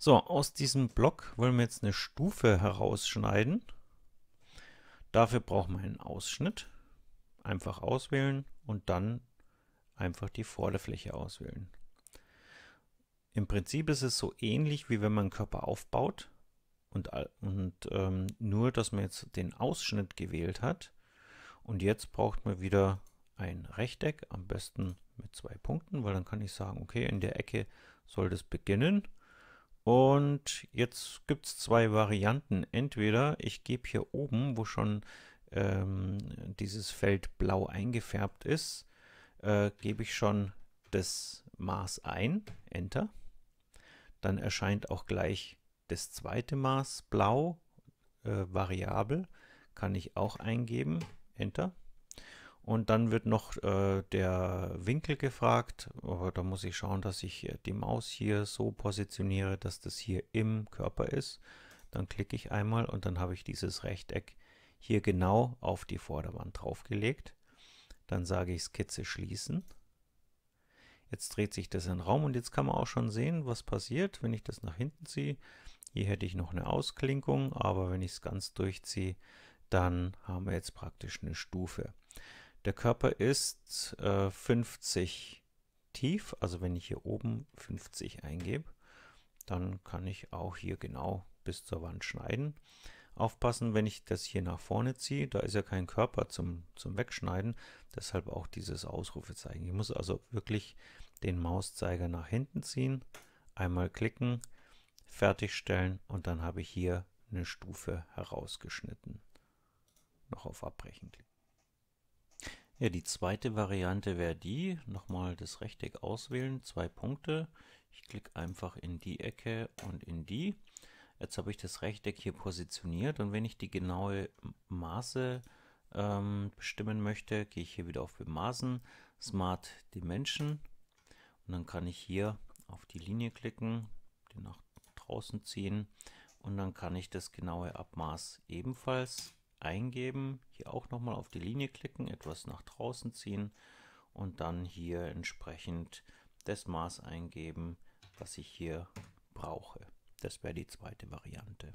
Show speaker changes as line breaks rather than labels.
So, aus diesem Block wollen wir jetzt eine Stufe herausschneiden. Dafür brauchen wir einen Ausschnitt. Einfach auswählen und dann einfach die Vorderfläche auswählen. Im Prinzip ist es so ähnlich, wie wenn man einen Körper aufbaut. Und, und ähm, nur, dass man jetzt den Ausschnitt gewählt hat. Und jetzt braucht man wieder ein Rechteck, am besten mit zwei Punkten, weil dann kann ich sagen, okay, in der Ecke soll das beginnen und jetzt gibt es zwei Varianten. Entweder ich gebe hier oben, wo schon ähm, dieses Feld blau eingefärbt ist, äh, gebe ich schon das Maß ein, Enter. Dann erscheint auch gleich das zweite Maß blau, äh, variabel, kann ich auch eingeben, Enter. Und dann wird noch äh, der Winkel gefragt. Aber da muss ich schauen, dass ich äh, die Maus hier so positioniere, dass das hier im Körper ist. Dann klicke ich einmal und dann habe ich dieses Rechteck hier genau auf die Vorderwand draufgelegt. Dann sage ich Skizze schließen. Jetzt dreht sich das in den Raum und jetzt kann man auch schon sehen, was passiert, wenn ich das nach hinten ziehe. Hier hätte ich noch eine Ausklinkung, aber wenn ich es ganz durchziehe, dann haben wir jetzt praktisch eine Stufe. Der Körper ist äh, 50 tief, also wenn ich hier oben 50 eingebe, dann kann ich auch hier genau bis zur Wand schneiden. Aufpassen, wenn ich das hier nach vorne ziehe, da ist ja kein Körper zum, zum Wegschneiden, deshalb auch dieses Ausrufezeichen. Ich muss also wirklich den Mauszeiger nach hinten ziehen, einmal klicken, fertigstellen und dann habe ich hier eine Stufe herausgeschnitten. Noch auf Abbrechen klicken. Ja, die zweite Variante wäre die, nochmal das Rechteck auswählen, zwei Punkte. Ich klicke einfach in die Ecke und in die. Jetzt habe ich das Rechteck hier positioniert und wenn ich die genaue Maße ähm, bestimmen möchte, gehe ich hier wieder auf Bemaßen, Smart Dimension und dann kann ich hier auf die Linie klicken, den nach draußen ziehen und dann kann ich das genaue Abmaß ebenfalls eingeben, hier auch nochmal auf die Linie klicken, etwas nach draußen ziehen und dann hier entsprechend das Maß eingeben, was ich hier brauche. Das wäre die zweite Variante.